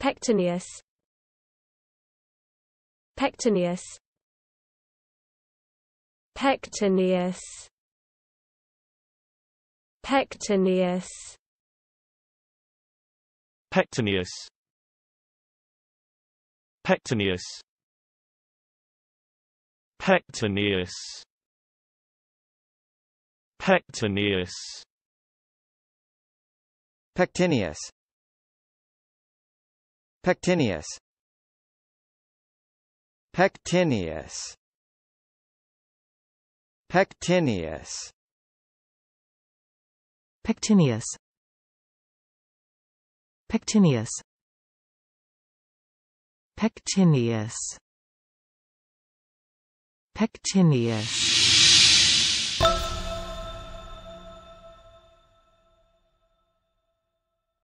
Pectineus Pectineus Pectineus Pectineus Pectineus Pectineus Pectineus Pectineus Pectineus Pectineus Pectineus Pectineus Pectineus Pectineus Pectineus Pectineus